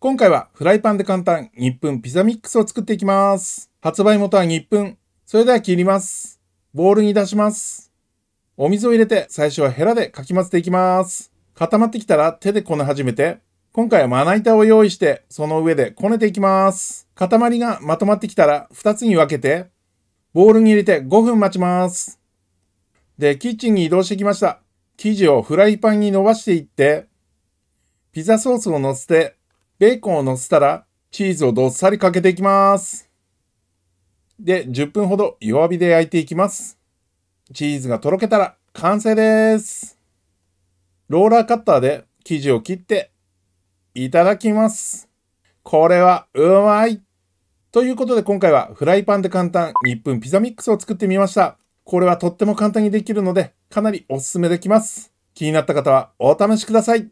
今回はフライパンで簡単日本ピザミックスを作っていきます。発売元は日本。それでは切ります。ボウルに出します。お水を入れて最初はヘラでかき混ぜていきます。固まってきたら手でこね始めて、今回はまな板を用意して、その上でこねていきます。塊がまとまってきたら2つに分けて、ボウルに入れて5分待ちます。で、キッチンに移動してきました。生地をフライパンに伸ばしていって、ピザソースを乗せてベーコンを乗せたら、チーズをどっさりかけていきます。で、10分ほど弱火で焼いていきます。チーズがとろけたら完成です。ローラーカッターで生地を切っていただきます。これはうまいということで今回はフライパンで簡単1分ピザミックスを作ってみました。これはとっても簡単にできるのでかなりおすすめできます。気になった方はお試しください。